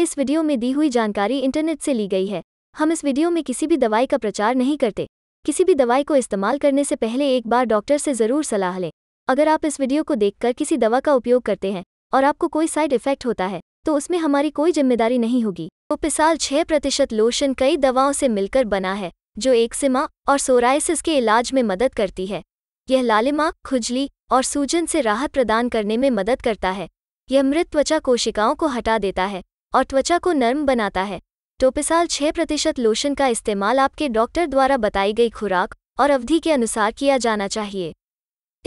इस वीडियो में दी हुई जानकारी इंटरनेट से ली गई है हम इस वीडियो में किसी भी दवाई का प्रचार नहीं करते किसी भी दवाई को इस्तेमाल करने से पहले एक बार डॉक्टर से ज़रूर सलाह लें अगर आप इस वीडियो को देखकर किसी दवा का उपयोग करते हैं और आपको कोई साइड इफेक्ट होता है तो उसमें हमारी कोई जिम्मेदारी नहीं होगी उपिसाल छह प्रतिशत लोशन कई दवाओं से मिलकर बना है जो एक्सिमा और सोराइसिस के इलाज में मदद करती है यह लालिमा खुजली और सूजन से राहत प्रदान करने में मदद करता है यह मृत त्वचा कोशिकाओं को हटा देता है और त्वचा को नर्म बनाता है टोपिसाल 6 प्रतिशत लोशन का इस्तेमाल आपके डॉक्टर द्वारा बताई गई खुराक और अवधि के अनुसार किया जाना चाहिए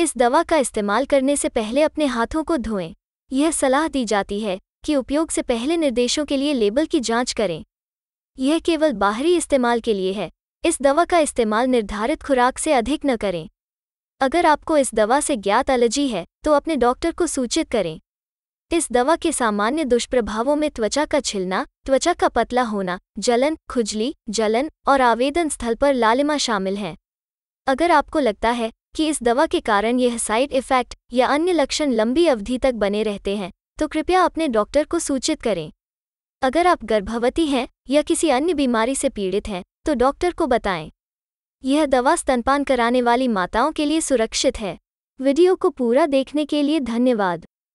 इस दवा का इस्तेमाल करने से पहले अपने हाथों को धोएं यह सलाह दी जाती है कि उपयोग से पहले निर्देशों के लिए लेबल की जांच करें यह केवल बाहरी इस्तेमाल के लिए है इस दवा का इस्तेमाल निर्धारित खुराक से अधिक न करें अगर आपको इस दवा से ज्ञात एलर्जी है तो अपने डॉक्टर को सूचित करें इस दवा के सामान्य दुष्प्रभावों में त्वचा का छिलना त्वचा का पतला होना जलन खुजली जलन और आवेदन स्थल पर लालिमा शामिल हैं अगर आपको लगता है कि इस दवा के कारण यह साइड इफेक्ट या अन्य लक्षण लंबी अवधि तक बने रहते हैं तो कृपया अपने डॉक्टर को सूचित करें अगर आप गर्भवती हैं या किसी अन्य बीमारी से पीड़ित हैं तो डॉक्टर को बताएं यह दवा स्तनपान कराने वाली माताओं के लिए सुरक्षित है वीडियो को पूरा देखने के लिए धन्यवाद